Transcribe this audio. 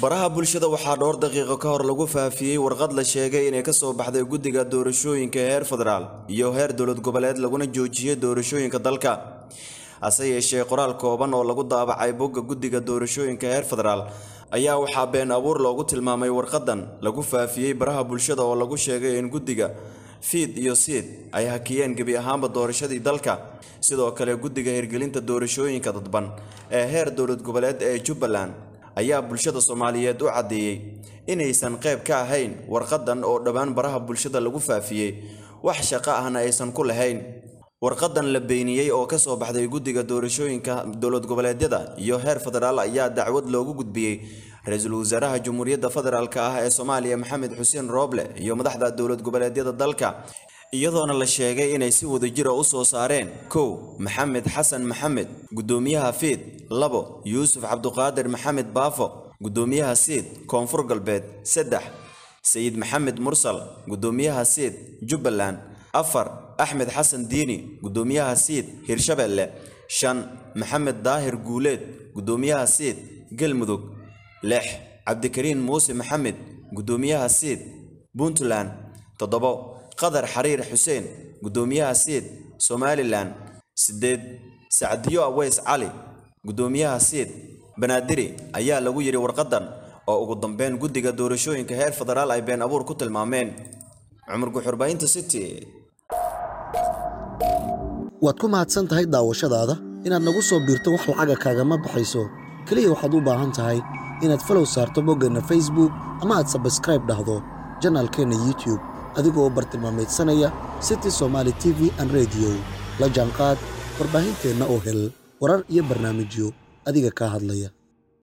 baraha bulshada waxaa dhowr daqiiqo ka hor lagu faafiyey warqad la sheegay inay ka soo baxday guddiga doorashooyinka heer federaal iyo heer dowlad goboleed laguna joojiyey doorashooyinka dalka hase yeeshee qoraal kooban oo lagu daabacay bogga guddiga doorashooyinka heer federaal ayaa waxaa been abuur loogu tilmaamay warqadan lagu faafiyey baraha bulshada oo lagu sheegay in guddiga fiid iyo siid ay hakiyeen gebi ahaanba doorashadii dalka sidoo kale guddiga hirgelinta doorashooyinka dadban ee heer dowlad goboleed ee jubbaland ayaa bulshada soomaaliyeed u caddeeyey inaysan qayb ka ahayn warqadan oo dhammaan baraha bulshada lagu faafiyey wax shaqo ahna aysan ku lahayn warqadan la beeniyey oo ka soo baxday guddiga doorashooyinka dowlad goboleedyada iyo heer federaal ayaa dacwad loogu gudbiyey ra-iisul wasaaraha jamhuuriyadda federaalk ah ee soomaaliya maxamed xuseen rooble iyo madaxda dowlad goboleedyada dalka iyadoona la sheegay inay si wada jira ah u soo saareen kow maxamed xasan maxamed guddoomiyaha fiid labo yuusuf cabduqaadir maxamed baafo guddoomiyaha siid koonfur galbeed saddex sayid maxamed mursal guddoomiyaha siid jubbaland afar axmed xasan diini guddoomiyaha siid hirshabeelle shan maxamed daahir guuleed guddoomiyaha siid galmudug lix cabdikariin muuse maxamed guddoomiyaha siid puntland toddobo qadar xariir xuseen guddoomiyaha siid somalilan sideed sacdiyo aweys cali gudoomiyaha siid banaadiri ayaa lagu yidhi warqaddan oo ugu dambeyn guddiga doorashooyinka heer federaal ay been abuur ku tilmaameen cumar guxurbaynta city waad ku mahadsan tahay daawashadaada inaad nagu soo biirto wax lacaga kaagama baxayso keliya waxaad u baahan tahay inaad falow saarto boggeenna facebook ama aad sabskraib dhahdo janaalkeenna youtube adigoo bartilmaameedsanaya city somaali tv an rediyo la jaanqaad warbaahinteenna oo hel warar iyo barnaamijyo adiga ka hadlaya